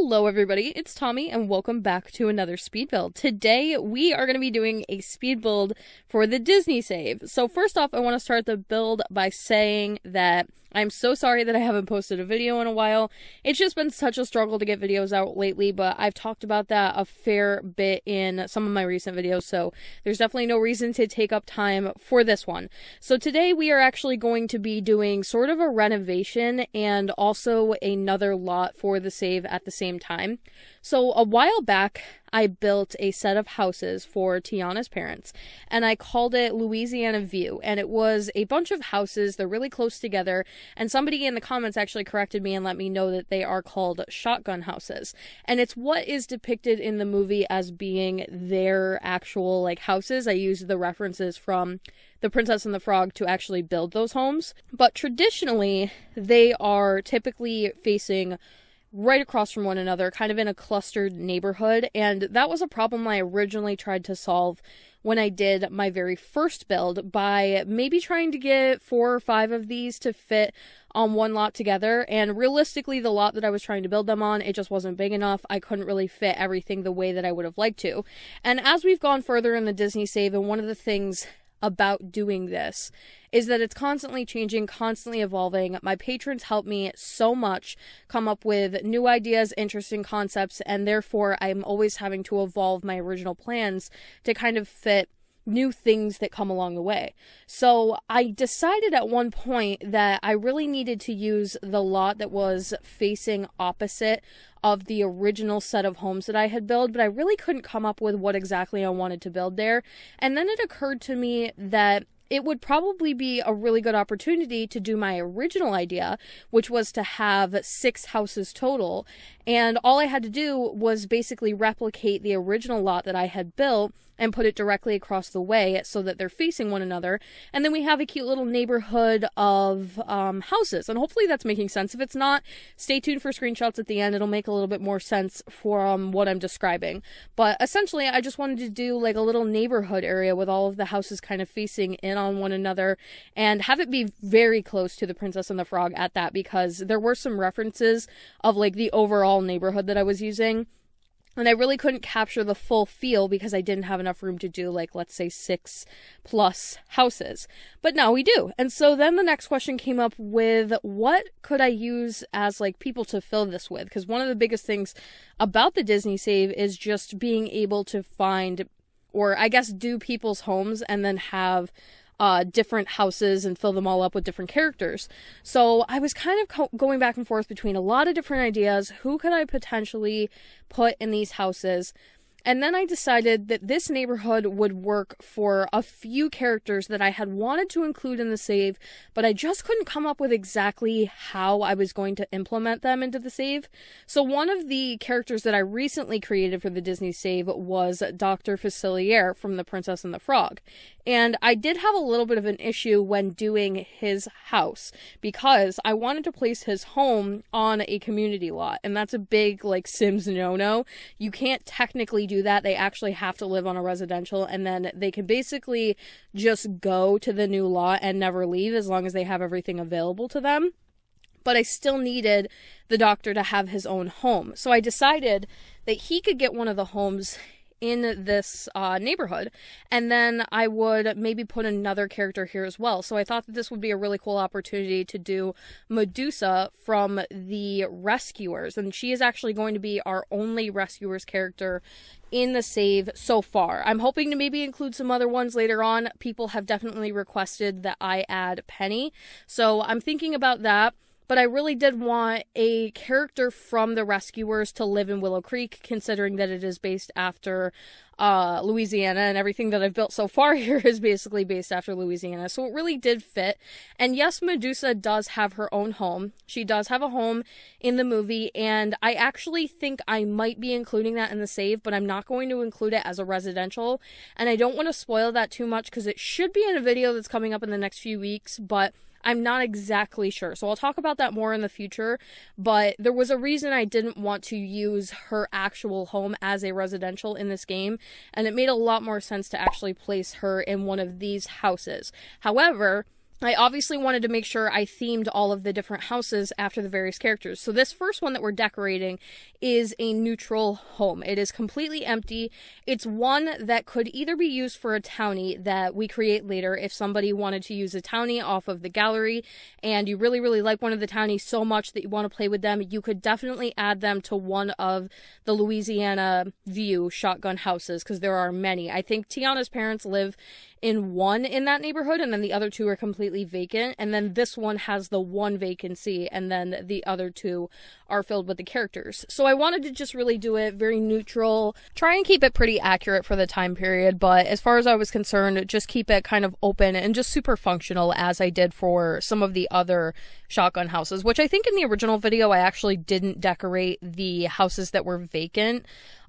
Hello, everybody. It's Tommy, and welcome back to another speed build. Today, we are going to be doing a speed build for the Disney save. So, first off, I want to start the build by saying that I'm so sorry that I haven't posted a video in a while. It's just been such a struggle to get videos out lately, but I've talked about that a fair bit in some of my recent videos, so there's definitely no reason to take up time for this one. So today we are actually going to be doing sort of a renovation and also another lot for the save at the same time. So, a while back, I built a set of houses for Tiana's parents, and I called it Louisiana View. And it was a bunch of houses, they're really close together. And somebody in the comments actually corrected me and let me know that they are called shotgun houses. And it's what is depicted in the movie as being their actual, like, houses. I used the references from The Princess and the Frog to actually build those homes. But traditionally, they are typically facing right across from one another, kind of in a clustered neighborhood. And that was a problem I originally tried to solve when I did my very first build by maybe trying to get four or five of these to fit on one lot together. And realistically, the lot that I was trying to build them on, it just wasn't big enough. I couldn't really fit everything the way that I would have liked to. And as we've gone further in the Disney save, and one of the things about doing this is that it's constantly changing, constantly evolving. My patrons help me so much come up with new ideas, interesting concepts, and therefore I'm always having to evolve my original plans to kind of fit new things that come along the way. So I decided at one point that I really needed to use the lot that was facing opposite of the original set of homes that I had built, but I really couldn't come up with what exactly I wanted to build there. And then it occurred to me that it would probably be a really good opportunity to do my original idea, which was to have six houses total. And all I had to do was basically replicate the original lot that I had built and put it directly across the way so that they're facing one another. And then we have a cute little neighborhood of um, houses. And hopefully that's making sense. If it's not, stay tuned for screenshots at the end. It'll make a little bit more sense from what I'm describing. But essentially, I just wanted to do like a little neighborhood area with all of the houses kind of facing in on one another and have it be very close to The Princess and the Frog at that because there were some references of like the overall neighborhood that I was using and I really couldn't capture the full feel because I didn't have enough room to do, like, let's say six plus houses. But now we do. And so then the next question came up with what could I use as, like, people to fill this with? Because one of the biggest things about the Disney save is just being able to find, or I guess, do people's homes and then have uh, different houses and fill them all up with different characters. So I was kind of co- going back and forth between a lot of different ideas. Who could I potentially put in these houses? And then I decided that this neighborhood would work for a few characters that I had wanted to include in the save, but I just couldn't come up with exactly how I was going to implement them into the save. So one of the characters that I recently created for the Disney save was Dr. Facilier from The Princess and the Frog. And I did have a little bit of an issue when doing his house because I wanted to place his home on a community lot, and that's a big, like, Sims no no. You can't technically do that. They actually have to live on a residential, and then they can basically just go to the new lot and never leave as long as they have everything available to them. But I still needed the doctor to have his own home. So I decided that he could get one of the homes in this uh, neighborhood. And then I would maybe put another character here as well. So I thought that this would be a really cool opportunity to do Medusa from The Rescuers. And she is actually going to be our only Rescuers character in the save so far. I'm hoping to maybe include some other ones later on. People have definitely requested that I add Penny. So I'm thinking about that but I really did want a character from the Rescuers to live in Willow Creek, considering that it is based after uh, Louisiana and everything that I've built so far here is basically based after Louisiana. So it really did fit. And yes, Medusa does have her own home. She does have a home in the movie, and I actually think I might be including that in the save, but I'm not going to include it as a residential. And I don't want to spoil that too much because it should be in a video that's coming up in the next few weeks, but I'm not exactly sure. So I'll talk about that more in the future, but there was a reason I didn't want to use her actual home as a residential in this game, and it made a lot more sense to actually place her in one of these houses. However, I obviously wanted to make sure I themed all of the different houses after the various characters. So this first one that we're decorating is a neutral home. It is completely empty. It's one that could either be used for a townie that we create later if somebody wanted to use a townie off of the gallery and you really, really like one of the townies so much that you want to play with them, you could definitely add them to one of the Louisiana View shotgun houses because there are many. I think Tiana's parents live in one in that neighborhood and then the other two are completely completely vacant. And then this one has the one vacancy, and then the other two are filled with the characters. So I wanted to just really do it very neutral, try and keep it pretty accurate for the time period. But as far as I was concerned, just keep it kind of open and just super functional as I did for some of the other shotgun houses, which I think in the original video I actually didn't decorate the houses that were vacant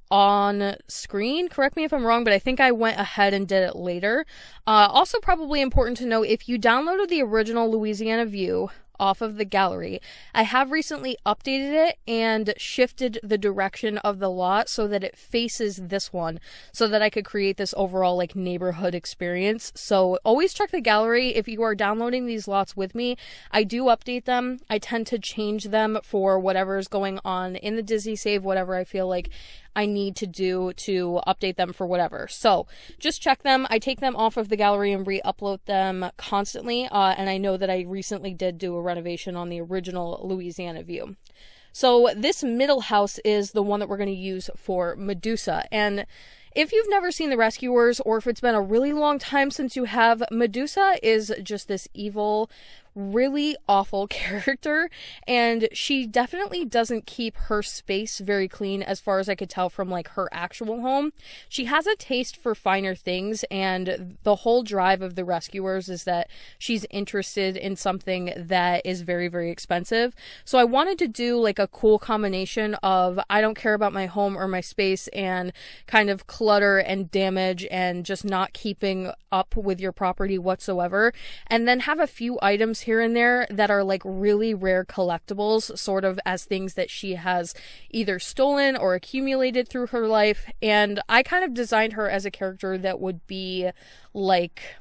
on screen. Correct me if I'm wrong, but I think I went ahead and did it later. Uh, also, probably important to know if you downloaded the original Louisiana View off of the gallery, I have recently updated it and shifted the direction of the lot so that it faces this one, so that I could create this overall like neighborhood experience. So always check the gallery if you are downloading these lots with me. I do update them. I tend to change them for whatever is going on in the Disney save, whatever I feel like I need to do to update them for whatever. So just check them. I take them off of the gallery and re upload them constantly. Uh, and I know that I recently did do a renovation on the original Louisiana view. So this middle house is the one that we're going to use for Medusa. And if you've never seen The Rescuers or if it's been a really long time since you have, Medusa is just this evil really awful character, and she definitely doesn't keep her space very clean as far as I could tell from like her actual home. She has a taste for finer things, and the whole drive of the rescuers is that she's interested in something that is very, very expensive. So I wanted to do like a cool combination of I don't care about my home or my space and kind of clutter and damage and just not keeping up with your property whatsoever, and then have a few items here and there that are like really rare collectibles, sort of as things that she has either stolen or accumulated through her life. And I kind of designed her as a character that would be like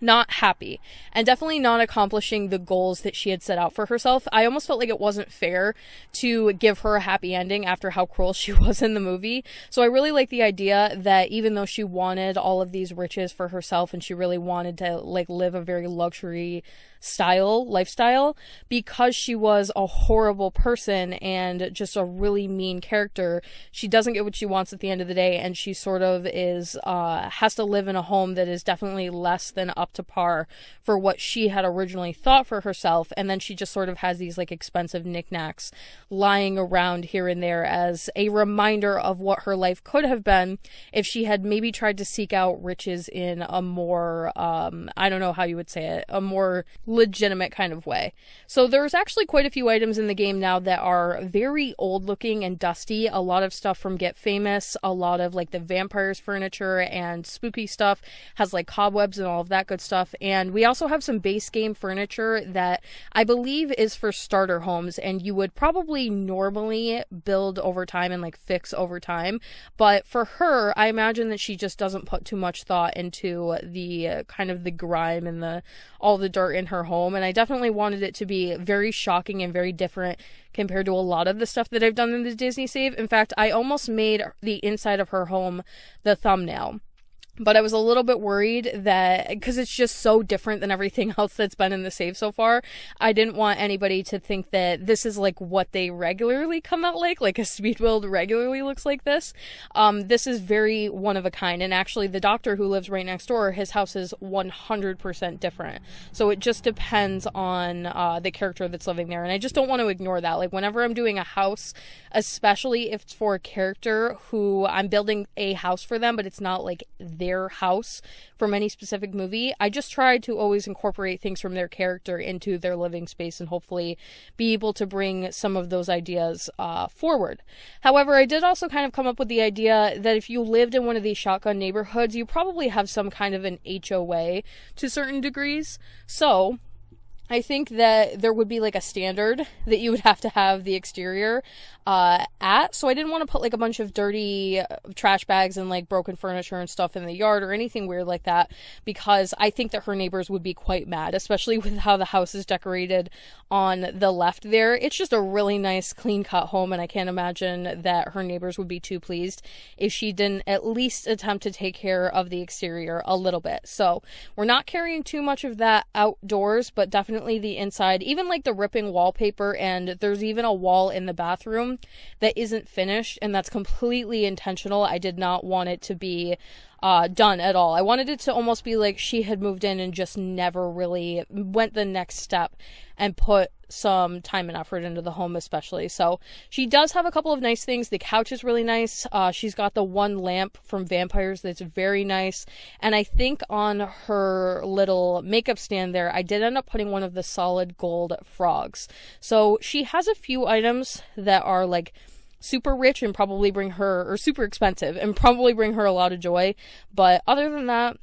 not happy and definitely not accomplishing the goals that she had set out for herself. I almost felt like it wasn't fair to give her a happy ending after how cruel she was in the movie. So I really like the idea that even though she wanted all of these riches for herself and she really wanted to like live a very luxury style, lifestyle, because she was a horrible person and just a really mean character. She doesn't get what she wants at the end of the day, and she sort of is, uh, has to live in a home that is definitely less than up to par for what she had originally thought for herself. And then she just sort of has these like expensive knickknacks lying around here and there as a reminder of what her life could have been if she had maybe tried to seek out riches in a more, um, I don't know how you would say it, a more legitimate kind of way. So there's actually quite a few items in the game now that are very old looking and dusty. A lot of stuff from Get Famous, a lot of like the vampires furniture and spooky stuff has like cobwebs and all of that good stuff. And we also have some base game furniture that I believe is for starter homes and you would probably normally build over time and like fix over time. But for her, I imagine that she just doesn't put too much thought into the uh, kind of the grime and the all the dirt in her home. And I definitely wanted it to be very shocking and very different compared to a lot of the stuff that I've done in the Disney save. In fact, I almost made the inside of her home the thumbnail but I was a little bit worried that because it's just so different than everything else that's been in the save so far, I didn't want anybody to think that this is like what they regularly come out like, like a speed build regularly looks like this. Um, this is very one of a kind, and actually, the doctor who lives right next door, his house is 100% different. So it just depends on uh, the character that's living there, and I just don't want to ignore that. Like whenever I'm doing a house, especially if it's for a character who I'm building a house for them, but it's not like their house from any specific movie. I just try to always incorporate things from their character into their living space and hopefully be able to bring some of those ideas uh, forward. However, I did also kind of come up with the idea that if you lived in one of these shotgun neighborhoods, you probably have some kind of an HOA to certain degrees. So, I think that there would be like a standard that you would have to have the exterior uh, at. So I didn't want to put like a bunch of dirty uh, trash bags and like broken furniture and stuff in the yard or anything weird like that because I think that her neighbors would be quite mad, especially with how the house is decorated on the left there. It's just a really nice, clean cut home, and I can't imagine that her neighbors would be too pleased if she didn't at least attempt to take care of the exterior a little bit. So we're not carrying too much of that outdoors, but definitely the inside, even like the ripping wallpaper, and there's even a wall in the bathroom that isn't finished, and that's completely intentional. I did not want it to be uh, done at all. I wanted it to almost be like she had moved in and just never really went the next step and put some time and effort into the home, especially. So she does have a couple of nice things. The couch is really nice. Uh, she's got the one lamp from Vampires that's very nice. And I think on her little makeup stand there, I did end up putting one of the solid gold frogs. So she has a few items that are like super rich and probably bring her, or super expensive and probably bring her a lot of joy. But other than that,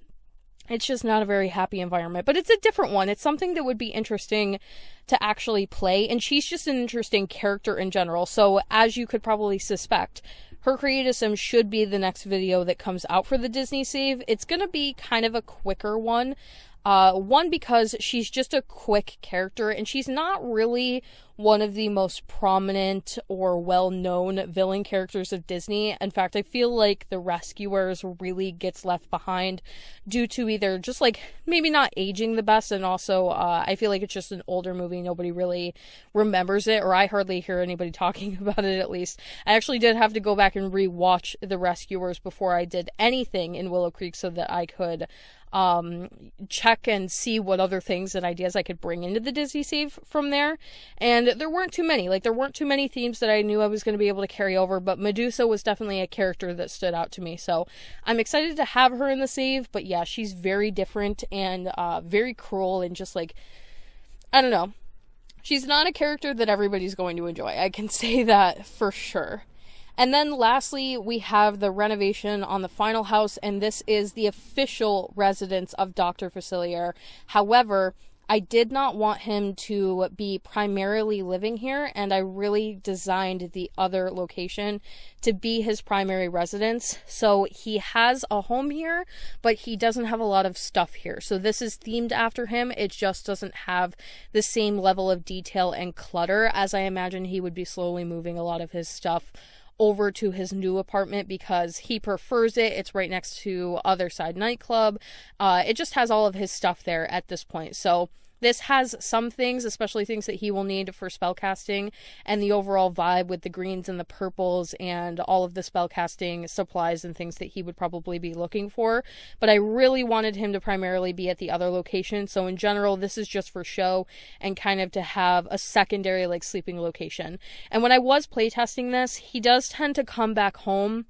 it's just not a very happy environment, but it's a different one. It's something that would be interesting to actually play, and she's just an interesting character in general. So, as you could probably suspect, her creatism should be the next video that comes out for the Disney save. It's gonna be kind of a quicker one. Uh, one because she's just a quick character and she's not really one of the most prominent or well known villain characters of Disney. In fact, I feel like The Rescuers really gets left behind due to either just like maybe not aging the best, and also uh, I feel like it's just an older movie. Nobody really remembers it, or I hardly hear anybody talking about it at least. I actually did have to go back and rewatch The Rescuers before I did anything in Willow Creek so that I could um, check and see what other things and ideas I could bring into the Disney Save from there. And there weren't too many. Like there weren't too many themes that I knew I was going to be able to carry over, but Medusa was definitely a character that stood out to me. So I'm excited to have her in the save, but yeah, she's very different and uh, very cruel and just like I don't know. She's not a character that everybody's going to enjoy. I can say that for sure. And then lastly, we have the renovation on the final house, and this is the official residence of Dr. Facilier. However, I did not want him to be primarily living here, and I really designed the other location to be his primary residence. So he has a home here, but he doesn't have a lot of stuff here. So this is themed after him. It just doesn't have the same level of detail and clutter as I imagine he would be slowly moving a lot of his stuff over to his new apartment because he prefers it. It's right next to Other Side Nightclub. Uh, it just has all of his stuff there at this point. So this has some things, especially things that he will need for spellcasting and the overall vibe with the greens and the purples and all of the spellcasting supplies and things that he would probably be looking for. But I really wanted him to primarily be at the other location. So in general, this is just for show and kind of to have a secondary like sleeping location. And when I was playtesting this, he does tend to come back home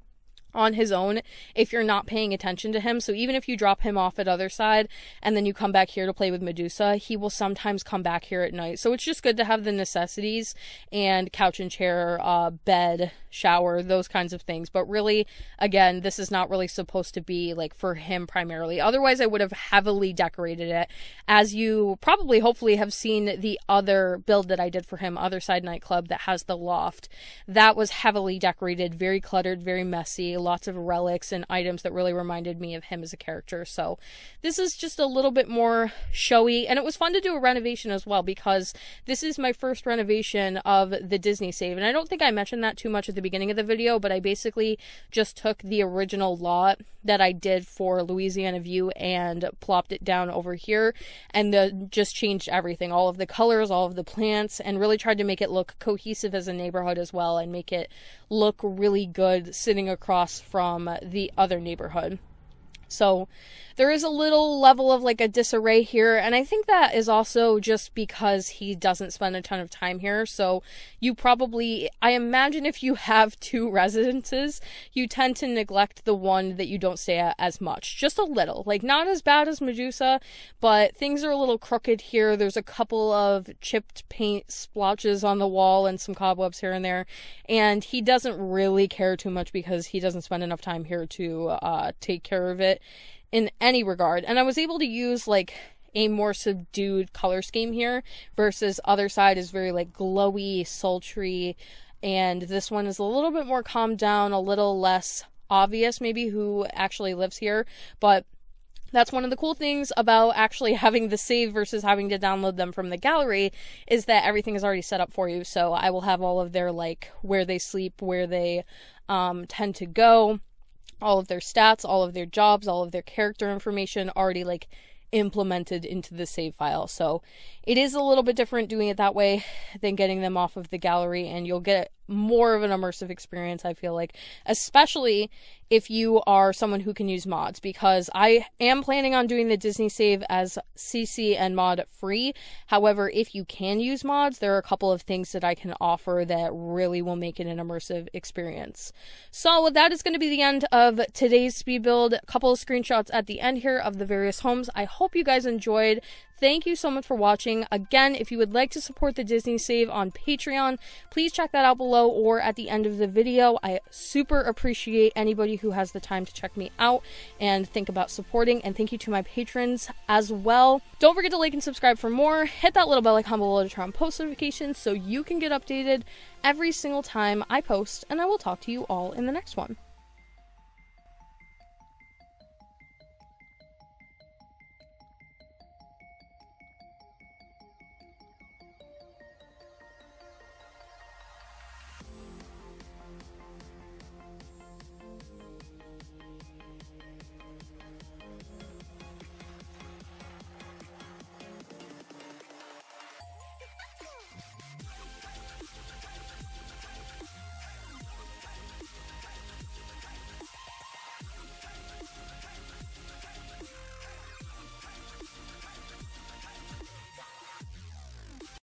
on his own if you're not paying attention to him. So even if you drop him off at other side and then you come back here to play with Medusa, he will sometimes come back here at night. So it's just good to have the necessities and couch and chair, uh, bed, shower, those kinds of things. But really, again, this is not really supposed to be like for him primarily. Otherwise, I would have heavily decorated it. As you probably hopefully have seen the other build that I did for him, Other Side Nightclub that has the loft. That was heavily decorated, very cluttered, very messy lots of relics and items that really reminded me of him as a character. So this is just a little bit more showy. And it was fun to do a renovation as well because this is my first renovation of the Disney save. And I don't think I mentioned that too much at the beginning of the video, but I basically just took the original lot that I did for Louisiana View and plopped it down over here and the, just changed everything all of the colors, all of the plants, and really tried to make it look cohesive as a neighborhood as well and make it look really good sitting across from the other neighborhood. So there is a little level of like a disarray here. And I think that is also just because he doesn't spend a ton of time here. So you probably, I imagine if you have two residences, you tend to neglect the one that you don't stay at as much. Just a little. Like not as bad as Medusa, but things are a little crooked here. There's a couple of chipped paint splotches on the wall and some cobwebs here and there. And he doesn't really care too much because he doesn't spend enough time here to uh, take care of it in any regard. And I was able to use like a more subdued color scheme here versus other side is very like glowy, sultry, and this one is a little bit more calmed down, a little less obvious maybe who actually lives here, but that's one of the cool things about actually having the save versus having to download them from the gallery is that everything is already set up for you. So I will have all of their like where they sleep, where they um, tend to go, all of their stats, all of their jobs, all of their character information already like implemented into the save file. So it is a little bit different doing it that way than getting them off of the gallery, and you'll get more of an immersive experience, I feel like, especially if you are someone who can use mods, because I am planning on doing the Disney save as CC and mod free. However, if you can use mods, there are a couple of things that I can offer that really will make it an immersive experience. So, that is going to be the end of today's speed build. A couple of screenshots at the end here of the various homes. I hope you guys enjoyed Thank you so much for watching. Again, if you would like to support the Disney Save on Patreon, please check that out below or at the end of the video. I super appreciate anybody who has the time to check me out and think about supporting. And thank you to my patrons as well. Don't forget to like and subscribe for more. Hit that little bell icon below to turn on post notifications so you can get updated every single time I post. And I will talk to you all in the next one.